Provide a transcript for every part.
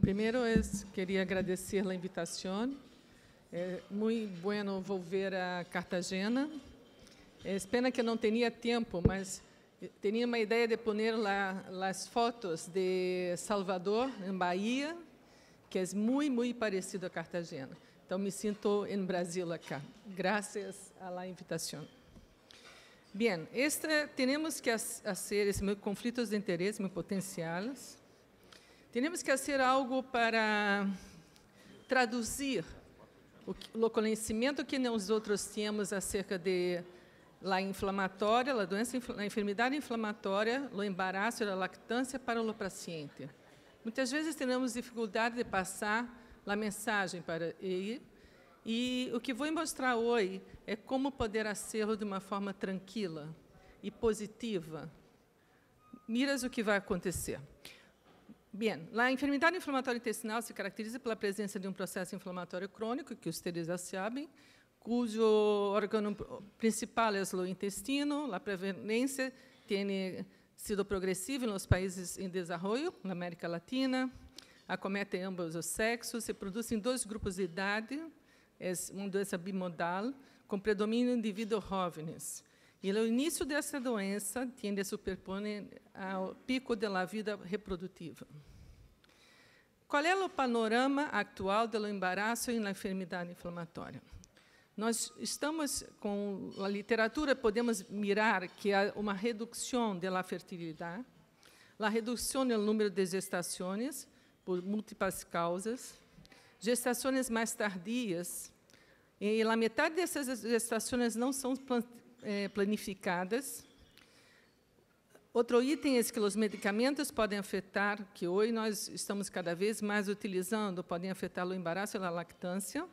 Primeiro, queria agradecer a invitação. É muito bueno volver a Cartagena. É pena que não tinha tempo, mas eh, tinha uma ideia de pôr as fotos de Salvador, em Bahia, que é muito, muito parecido a Cartagena. Então, me sinto em Brasil acá, graças à invitação. Bem, temos que fazer esses conflitos de interesse muito potenciais temos que fazer algo para traduzir o, o conhecimento que nós outros temos acerca de la inflamatória, la doença, la enfermidade inflamatória, do embaraço, da lactância para o paciente. Muitas vezes temos dificuldade de passar a mensagem para ele, e o que vou mostrar hoje é como poder hacerlo de uma forma tranquila e positiva. Miras o que vai acontecer. Bem, a enfermidade inflamatória intestinal se caracteriza pela presença de um processo inflamatório crônico, que vocês já sabem, cujo órgão principal é o intestino. A prevalência tem sido progressiva nos países em desenvolvimento, na América Latina, acomete ambos os sexos, se produz em dois grupos de idade, é uma doença bimodal, com predomínio em indivíduos jovens. E o início dessa doença tende a superpor ao pico da vida reprodutiva. Qual é o panorama atual do embaraço e da enfermidade inflamatória? Nós estamos com a literatura podemos mirar que há uma redução da fertilidade, a redução no número de gestações por múltiplas causas, gestações mais tardias e a metade dessas gestações não são é, planificadas. Outro item é que os medicamentos podem afetar, que hoje nós estamos cada vez mais utilizando, podem afetar o embaraço e a lactância,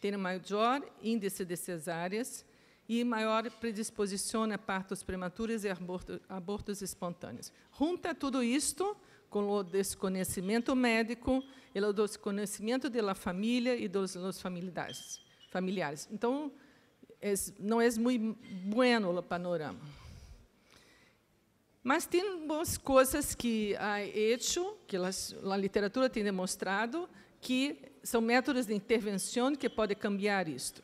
ter maior índice de cesáreas e maior predisposição a partos prematuros e abortos, abortos espontâneos. Junta tudo isto com o desconhecimento médico e o desconhecimento da família e dos, dos familiares. familiares. Então, es, não é muito bueno o panorama. Mas tem algumas coisas que há hecho, que a literatura tem demonstrado, que são métodos de intervenção que podem cambiar isto.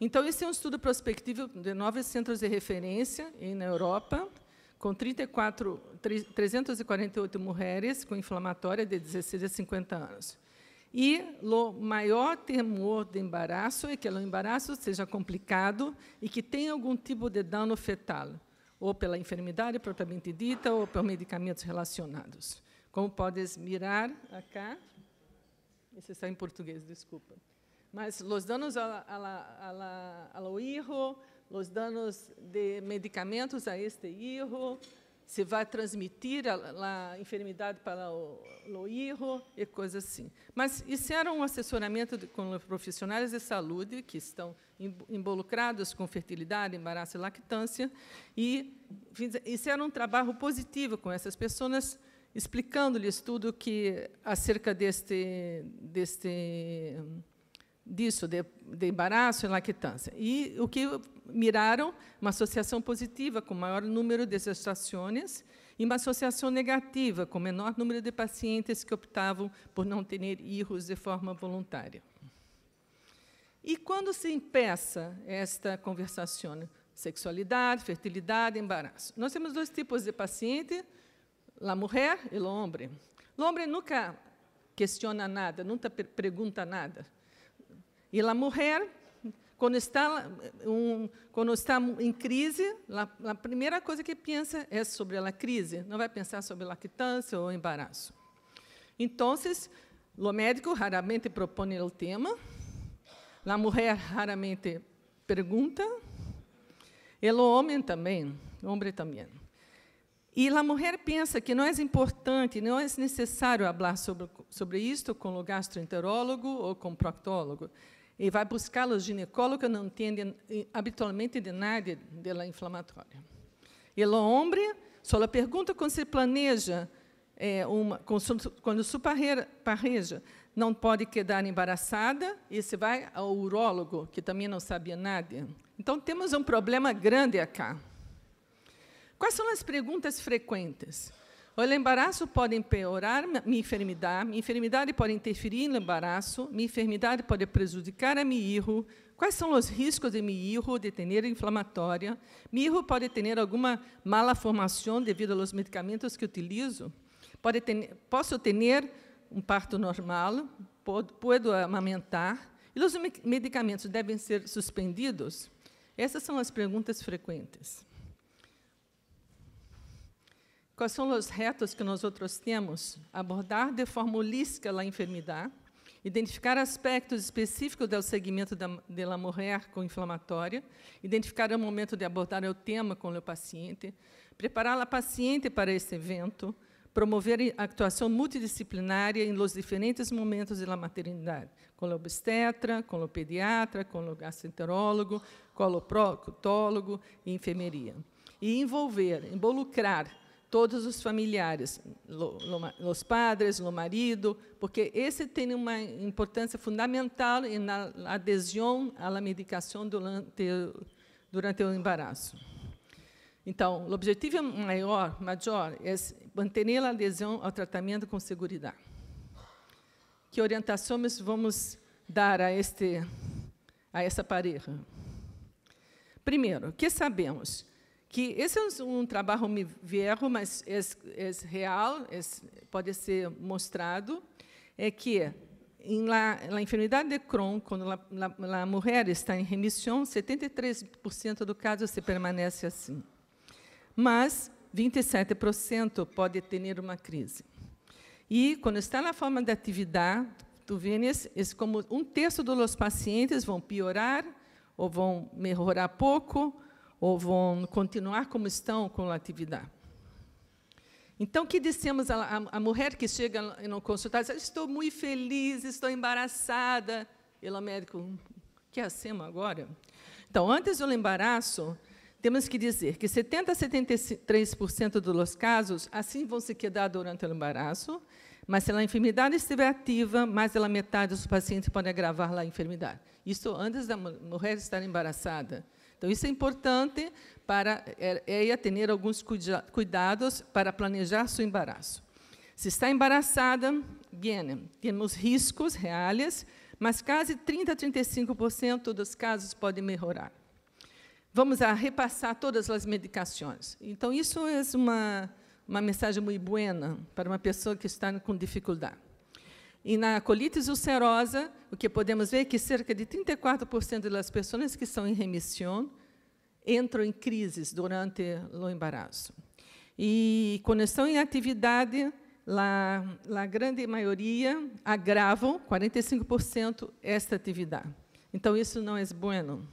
Então, esse é um estudo prospectivo de nove centros de referência na Europa, com 34, 348 mulheres com inflamatória de 16 a 50 anos. E o maior temor de embaraço é que o é embaraço seja complicado e que tenha algum tipo de dano fetal, ou pela enfermidade propriamente dita, ou por medicamentos relacionados. Como podes mirar acá, isso está em português, desculpa. Mas os danos ao, ao, ao erro, os danos de medicamentos a este erro, se vai transmitir a, a enfermidade para o, o e coisas assim. Mas isso era um assessoramento de, com profissionais de saúde que estão involucrados com fertilidade, embaraço e lactância, e isso era um trabalho positivo com essas pessoas, explicando-lhes tudo que acerca deste, deste disso, de, de embaraço e lactância. E o que miraram uma associação positiva com maior número de gestações e uma associação negativa com menor número de pacientes que optavam por não ter erros de forma voluntária. E quando se impeça esta conversação? Sexualidade, fertilidade, embaraço. Nós temos dois tipos de paciente, a mulher e o homem. O homem nunca questiona nada, nunca pergunta nada. E a mulher quando está, um, quando está em crise, a primeira coisa que pensa é sobre a crise, não vai pensar sobre lactância ou embaraço. Então, o médico raramente propõe o tema, a mulher raramente pergunta, e o homem também, o homem também. E a mulher pensa que não é importante, não é necessário falar sobre, sobre isto com o gastroenterólogo ou com o proctólogo e vai buscar o ginecólogo, não entende habitualmente de nada dela inflamatória. E o homem só pergunta quando se planeja é, uma, quando sua não pode quedar embaraçada, e se vai ao urólogo, que também não sabia nada. Então, temos um problema grande aqui. Quais são as perguntas frequentes? O embaraço pode empeorar minha enfermidade, minha enfermidade pode interferir no embaraço, minha enfermidade pode prejudicar a minha hijo. Quais são os riscos de meu hijo de ter inflamatória? Meu hijo pode ter alguma mala formação devido aos medicamentos que utilizo? Pode ter, posso ter um parto normal? Posso, posso amamentar? E os medicamentos devem ser suspendidos? Essas são as perguntas frequentes. Quais são os retos que nós outros temos? Abordar de forma holística a enfermidade, identificar aspectos específicos do segmento da, de la mulher com inflamatória, identificar o momento de abordar o tema com o paciente, preparar a paciente para esse evento, promover a atuação multidisciplinária em los diferentes momentos da maternidade, com o obstetra, com o pediatra, com o gastroenterólogo, com o e enfermeria. E envolver, involucrar todos os familiares, os padres, o marido, porque esse tem uma importância fundamental na adesão à medicação durante, durante o embaraço. Então, o objetivo é maior, maior é manter a adesão ao tratamento com segurança. Que orientações vamos dar a este a essa pareja? Primeiro, o que sabemos? que esse é um, um trabalho me viejo, mas é, é real, é, pode ser mostrado, é que na enfermidade de Crohn, quando a mulher está em remissão, 73% do caso se permanece assim. Mas 27% pode ter uma crise. E quando está na forma de atividade, tu vês é como um terço dos pacientes vão piorar ou vão melhorar pouco, ou vão continuar como estão com a atividade. Então, o que dissemos à, mulher que chega no consultório? Diz, estou muito feliz, estou embaraçada. E o médico, o hum, que é acima agora? Então, antes do embaraço, temos que dizer que 70% a 73% dos casos assim vão se quedar durante o embaraço, mas se a enfermidade estiver ativa, mais da metade dos pacientes podem agravar a enfermidade. Isso antes da mulher estar embaraçada. Então, isso é importante para é, é ter alguns cuidados para planejar seu embaraço. Se está embaraçada, bem, temos riscos reais, mas quase 30 a 35% dos casos podem melhorar. Vamos a repassar todas as medicações. Então, isso é uma, uma mensagem muito boa para uma pessoa que está com dificuldade. E na colite ulcerosa, o que podemos ver é que cerca de 34% das pessoas que são em remissão entram em crises durante o embaraço. E quando estão em atividade, a grande maioria agravam, 45%, esta atividade. Então, isso não é bueno.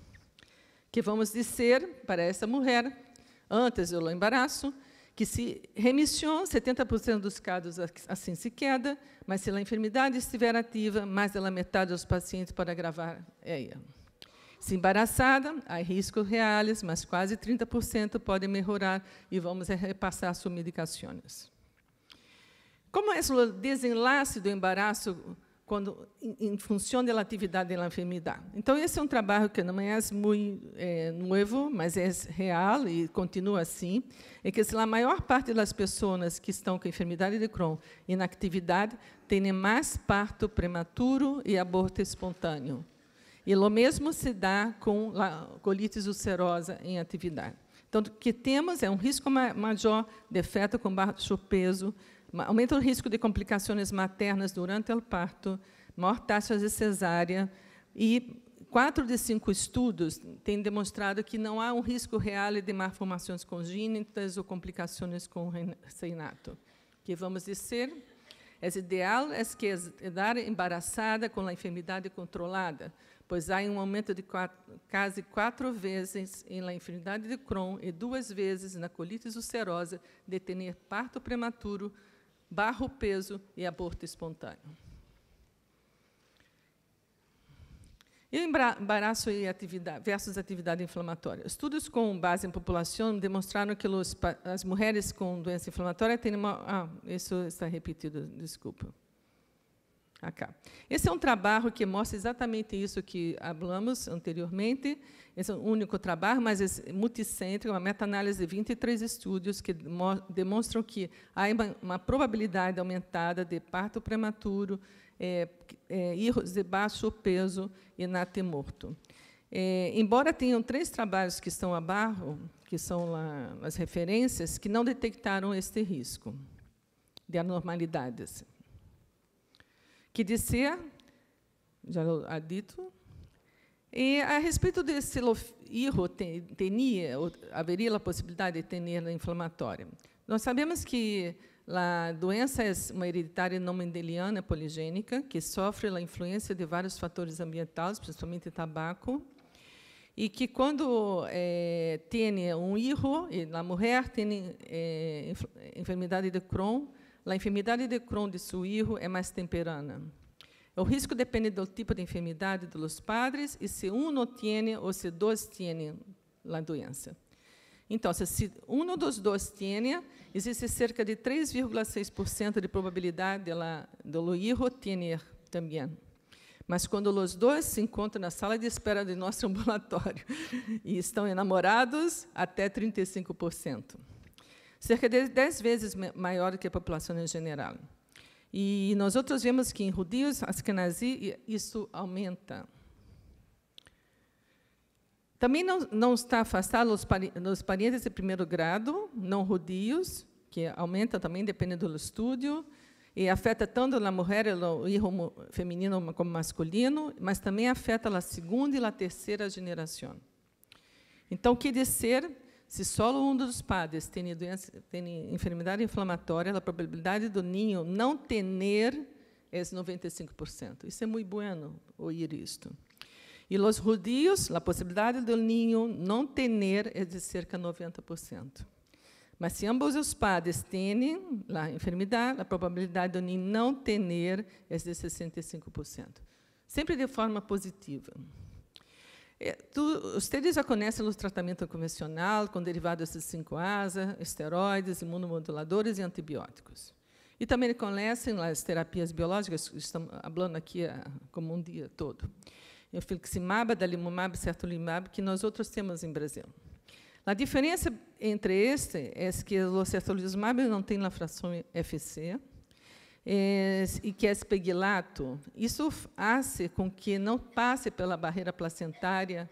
Que vamos dizer para essa mulher, antes do embaraço, que se remission, 70% dos casos assim se queda, mas se a enfermidade estiver ativa, mais da metade dos pacientes pode agravar é Se embaraçada, há riscos reais, mas quase 30% podem melhorar e vamos é repassar suas medicações. Como é o desenlace do embaraço quando em, função da atividade da enfermidade. Então, esse é um trabalho que não é muito é, novo, mas é real e continua assim, é que a maior parte das pessoas que estão com enfermidade de Crohn e atividade têm mais parto prematuro e aborto espontâneo. E o mesmo se dá com a colite ulcerosa em atividade. Então, o que temos é um risco maior de feto com baixo peso, aumenta o risco de complicações maternas durante o parto, maior taxa de cesárea e quatro de cinco estudos têm demonstrado que não há um risco real de malformações congênitas ou complicações com reinato. Que vamos dizer, é ideal é que a dar embaraçada com a enfermidade controlada, pois há um aumento de quatro, quase quatro vezes em la enfermidade de Crohn e duas vezes na colite ulcerosa de ter parto prematuro barro peso e aborto espontâneo. E embaraço e atividade, versus atividade inflamatória. Estudos com base em população demonstraram que as mulheres com doença inflamatória têm uma... Ah, isso está repetido, desculpa. Acá. Esse é um trabalho que mostra exatamente isso que hablamos anteriormente. Esse é um único trabalho, mas é multicêntrico, uma meta-análise de 23 estudos que demonstram que há uma, probabilidade aumentada de parto prematuro, é, é, erros de baixo peso e nate morto. É, embora tenham três trabalhos que estão abaixo, que são lá as referências, que não detectaram este risco de anormalidades que descer, já há dito, e a respeito desse irro, tenia, haveria a possibilidade de ter inflamatória. Nós sabemos que a doença é uma hereditária não mendeliana poligênica, que sofre a influência de vários fatores ambientais, principalmente tabaco, e que quando é, tem um irro, e na mulher tem é, enfermidade de Crohn, a enfermidade de Crohn de seu filho é mais temperana. O risco depende do tipo de enfermidade dos padres e se um não tem ou se dois têm a doença. Então, se um dos dois tem, existe cerca de 3,6% de probabilidade de la, do hijo ter também. Mas quando os dois se encontram na sala de espera do nosso ambulatório e estão enamorados, até 35% cerca de 10 vezes maior que a população em geral. E nós outros vemos que em judios, askenazi, isso aumenta. Também não, não está afastado os, pari os parentes de primeiro grado, não judios, que aumenta também dependendo do estudo, e afeta tanto a mulher e o filho feminino como masculino, mas também afeta a segunda e a terceira geração. Então, quer dizer se solo um dos padres tem, doença, tem enfermidade inflamatória, a probabilidade do ninho não ter é 95%. Isso é muito bueno ouvir isto. E os judíos, a possibilidade do ninho não ter é de cerca de 90%. Mas se ambos os padres têm a enfermidade, a probabilidade do ninho não ter é de 65%. Sempre de forma positiva. É, tu, já conhecem o tratamento convencional com derivados de 5-asa, esteroides, imunomoduladores e antibióticos. E também conhecem as terapias biológicas, estamos falando aqui ah, como um dia todo. O infliximab, dalimumab, certulimab, que nós outros temos em Brasil. A diferença entre este é que o certolizumab não tem a fração FC, eh, e que é espiguilato, isso faz com que não passe pela barreira placentária.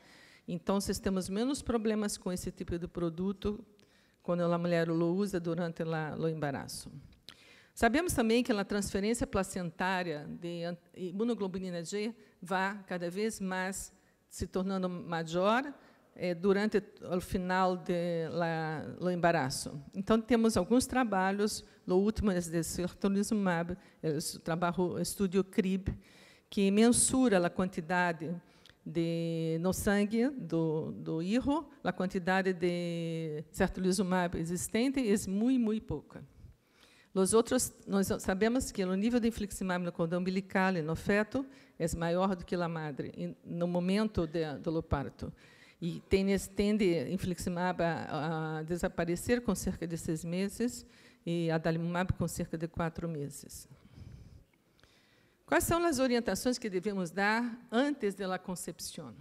Então, vocês temos menos problemas com esse tipo de produto quando a mulher o usa durante o embaraço. Sabemos também que a transferência placentária de imunoglobulina G vai cada vez mais se tornando maior eh, durante o final do embaraço. Então, temos alguns trabalhos, eh, o último é de sertolizumab, é o trabalho, estudo CRIB, que mensura a quantidade de, no sangue do, do a quantidade de certolizumab existente é muito, muito pouca. Os outros, nós sabemos que o nível de infliximab no cordão umbilical e no feto é maior do que na madre, no momento do parto e tende, tende infliximab a, a, desaparecer com cerca de seis meses e adalimumab com cerca de quatro meses. Quais são as orientações que devemos dar antes da concepção?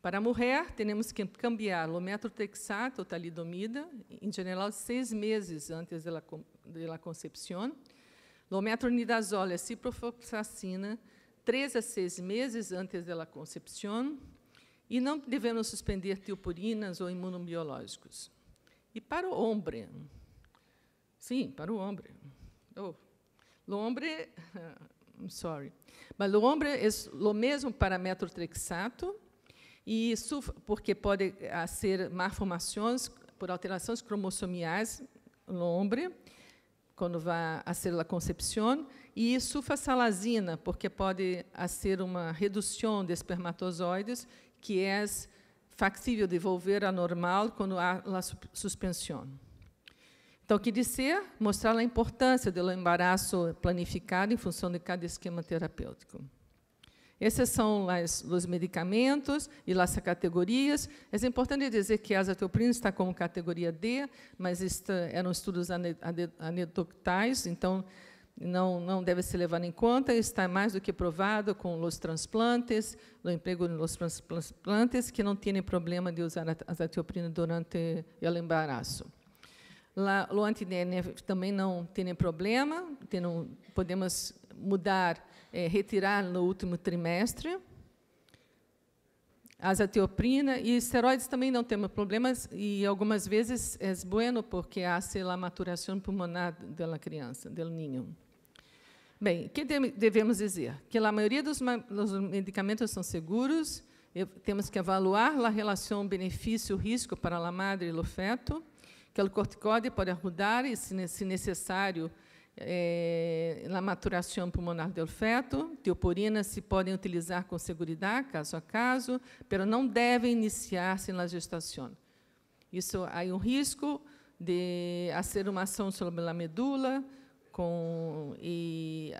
Para a mulher, temos que cambiar o metrotexato talidomida, em geral, seis meses antes da concepção, o metronidazol e ciprofloxacina, três a seis meses antes da concepção, e não devemos suspender tiopurinas ou imunobiológicos. E para o homem, sim, para o homem. Oh, lo hombre, I'm sorry. Mas o homem é o mesmo para metrotrexato, e isso porque pode ah, ser malformações por alterações cromossomiais no homem, quando vai a ser a concepção, e sulfasalazina, porque pode ah, ser uma redução de espermatozoides, que é factível devolver volver à normal quando há a suspensão. Então, o que dizer? Mostrar a importância do embaraço planificado em função de cada esquema terapêutico. Esses são as, os medicamentos e as categorias. É importante dizer que a azathioprina está como categoria D, mas eram estudos anedotais. então não, não deve ser levado em conta, está mais do que provado com os transplantes, o emprego nos transplantes, que não tem problema de usar a azatioprina durante o embaraço. o anti-DNF também não tem problema, tendo, podemos mudar, é, retirar no último trimestre. Azatioprina e esteroides também não temos problemas e algumas vezes é bueno porque há a maturação pulmonar da criança, do ninho. Bem, o que devemos dizer? Que a maioria dos, medicamentos são seguros, temos que avaliar a relação benefício-risco para a madre e o feto, que o corticóide pode ajudar, se necessário, eh, na maturação pulmonar do feto. Teoporina se podem utilizar com segurança, caso a caso, mas não devem iniciar-se na gestação. Isso há um risco de ser uma ação sobre a medula, com e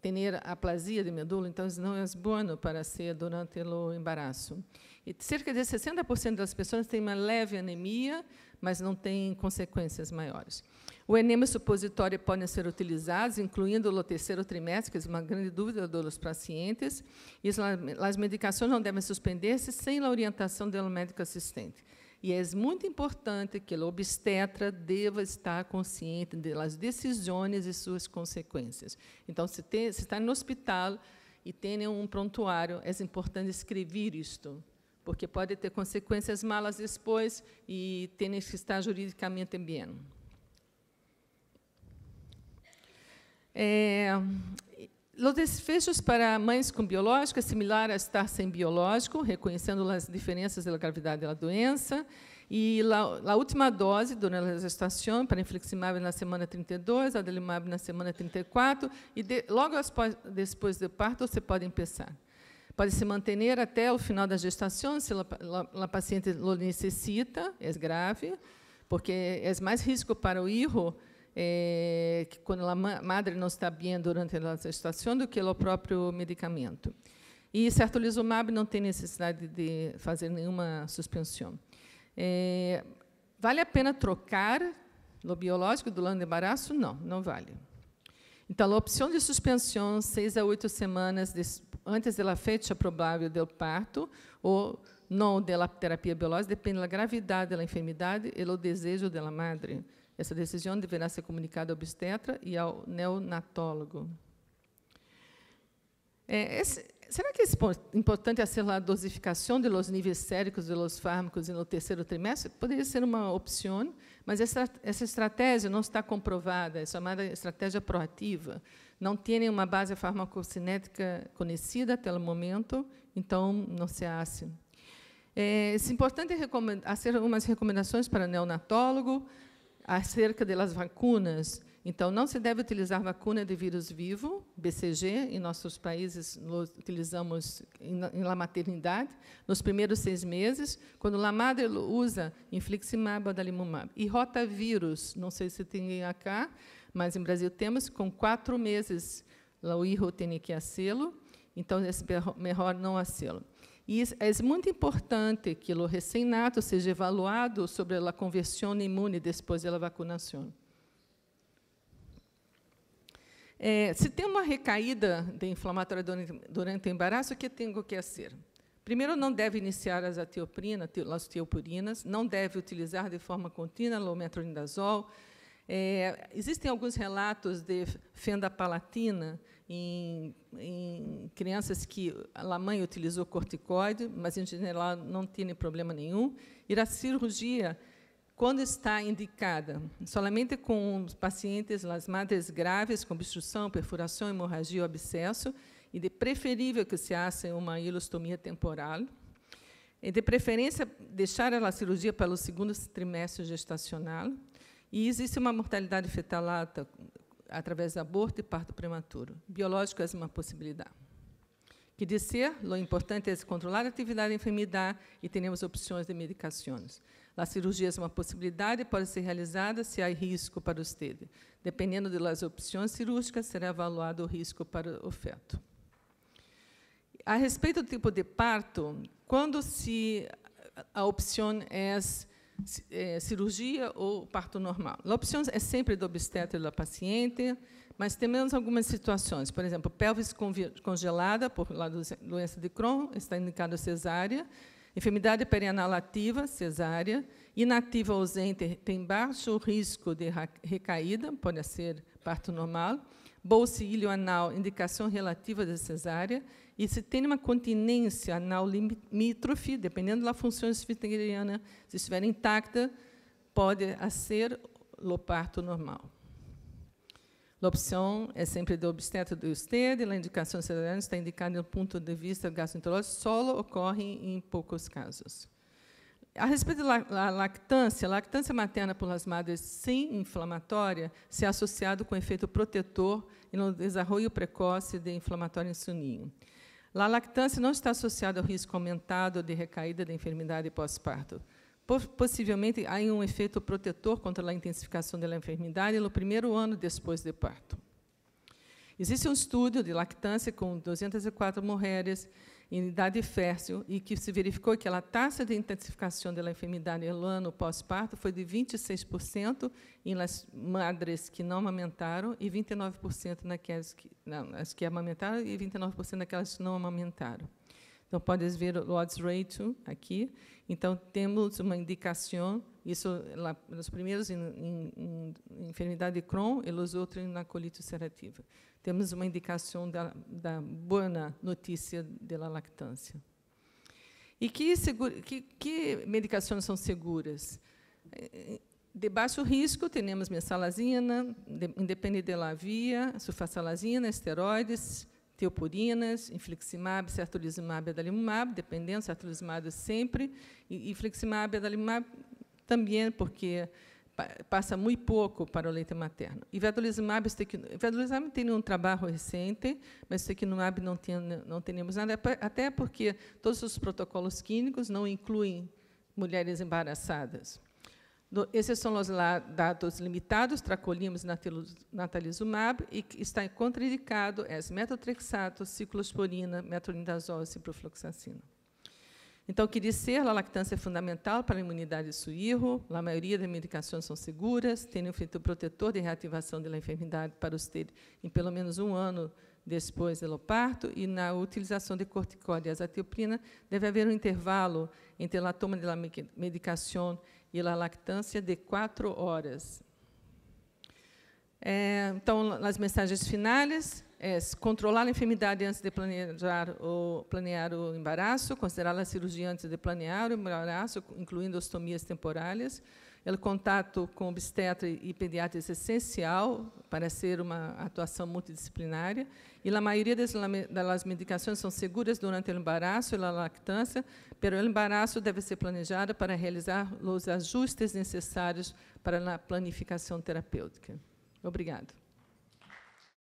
ter a aplasia de medula, então não é bueno para ser durante o embaraço. E cerca de 60% das pessoas têm uma leve anemia, mas não tem consequências maiores. O enema supositório pode ser utilizados, incluindo o terceiro trimestre, que é uma grande dúvida dos pacientes. E as medicações não devem suspender-se sem a orientação do médico assistente. E é muito importante que o obstetra deva estar consciente das decisões e suas consequências. Então, se, tem, se está no hospital e tem um prontuário, é importante escrever isto, porque pode ter consequências malas depois e tem que estar juridicamente bem. É, os desfechos para mães com biológico é similar a estar sem biológico, reconhecendo as diferenças da gravidade da doença. E a última dose durante a gestação, para infliximab na semana 32, adelimab na semana 34, e de, logo após, depois do parto você pode começar. Pode se manter até o final da gestação, se a paciente lo necessita, é grave, porque é mais risco para o filho é, que quando a madre não está bem durante a gestação, do que o próprio medicamento. E certolizumab não tem necessidade de fazer nenhuma suspensão. É, vale a pena trocar o biológico do lã de embaraço? Não, não vale. Então, a opção de suspensão, seis a oito semanas de, antes da fecha provável do parto, ou não da terapia biológica, depende da gravidade da enfermidade e do desejo da madre. Essa decisão deverá ser comunicada ao obstetra e ao neonatólogo. É, esse, será que é importante acelerar a dosificação de los níveis séricos de los fármacos no terceiro trimestre? Poderia ser uma opção, mas essa, essa estratégia não está comprovada, é chamada estratégia proativa. Não tem uma base farmacocinética conhecida até o momento, então não se acha. É, é importante hacer umas recomendações para neonatólogo, acerca das vacunas então não se deve utilizar vacuna de vírus vivo, BCG, em nossos países utilizamos em la maternidade, nos primeiros seis meses, quando la madre usa infliximab, adalimumab. E rotavírus, não sei se tem cá, mas em Brasil temos, com quatro meses, o IRO tem que hacê-lo, então é melhor não acelo lo e é muito importante que o recém-nato seja evaluado sobre a conversão imune depois da vacinação. É, se tem uma recaída de inflamatória durante o embaraço, o que tenho que fazer? Primeiro, não deve iniciar as atioprinas, as teopurinas, não deve utilizar de forma contínua o metronidazol. É, existem alguns relatos de fenda palatina em, em, crianças que a mãe utilizou corticoide, mas em geral não tem problema nenhum. E a cirurgia, quando está indicada, somente com pacientes, as madres graves, com obstrução, perfuração, hemorragia ou abscesso, e de preferível que se faça uma ilostomia temporal, e de preferência deixar a cirurgia para o segundo trimestre gestacional, e existe uma mortalidade fetal alta através do aborto e parto prematuro. Biológico é uma possibilidade. Que de ser, o importante é controlar a atividade da enfermidade e teremos opções de medicações. A cirurgia é uma possibilidade e pode ser realizada se há risco para você. Dependendo das opções cirúrgicas, será avaliado o risco para o feto. A respeito do tipo de parto, quando se a opção é é, cirurgia ou parto normal. A opção é sempre do obstetra e da paciente, mas temos algumas situações. Por exemplo, pelvis congelada por doença de Crohn, está indicado cesárea. Enfermidade perianal ativa, cesárea. Inativa ausente tem baixo risco de recaída, pode ser parto normal. Bolsa ilho anal, indicação relativa de cesárea. E se tem uma continência anal limítrofe, dependendo da função esfiteriana, se estiver intacta, pode ser loparto normal. A opção é sempre do obstetra do USTED, a indicação cesariana está indicada do ponto de vista gastroenterológico, solo ocorre em poucos casos. A respeito da lactância, a lactância materna pelas madres sem inflamatória se é associado com efeito protetor e no desenvolvimento precoce de inflamatório insulinho a lactância não está associada ao risco aumentado de recaída da enfermidade pós-parto. Possivelmente, há um efeito protetor contra a intensificação da enfermidade no primeiro ano depois do de parto. Existe um estudo de lactância com 204 mulheres em idade fértil e que se verificou que a taxa de intensificação da enfermidade no ano pós-parto foi de 26% em las madres que não amamentaram e 29% naquelas que, não, as que amamentaram e 29% naquelas que não amamentaram. Então, podes ver o odds ratio aqui. Então, temos uma indicação, isso lá, nos primeiros em, em, em enfermidade de Crohn e os outros na colite ulcerativa. Temos uma indicação da, da boa notícia da lactância. E que, segura, que, que medicações são seguras? De baixo risco, temos mesalazina, independente da via, sulfasalazina, esteroides, teoporinas, infliximab, certolizumab e adalimumab, dependendo, certolizumab é sempre, e infliximab e adalimumab também, porque passa muito pouco para o leite materno. E vedolizumab, vedolizumab tem um trabalho recente, mas estequinumab não, tem, não temos nada, é até porque todos os protocolos clínicos não incluem mulheres embaraçadas. Esses são os dados limitados, tracolhimos natalizumab, e está contraindicado é metotrexato, ciclosporina, metronidazol e ciprofloxacina. Então, queria ser, a lactância é fundamental para a imunidade suíro, a maioria das medicações são seguras, tem um efeito protetor de reativação da enfermidade para os ter em pelo menos um ano depois do parto, e na utilização de corticóide e azatioprina, deve haver um intervalo entre a toma da medicação e la lactância de quatro horas. É, então, as mensagens finais é controlar a enfermidade antes de planejar o, planear o embaraço, considerar a cirurgia antes de planear o embaraço, incluindo ostomias temporárias. O contato com obstetra e pediatra é essencial para ser uma atuação multidisciplinária e a maioria das medicações são seguras durante o embaraço e a lactância, mas o embaraço deve ser planejado para realizar os ajustes necessários para a planificação terapêutica. Obrigado.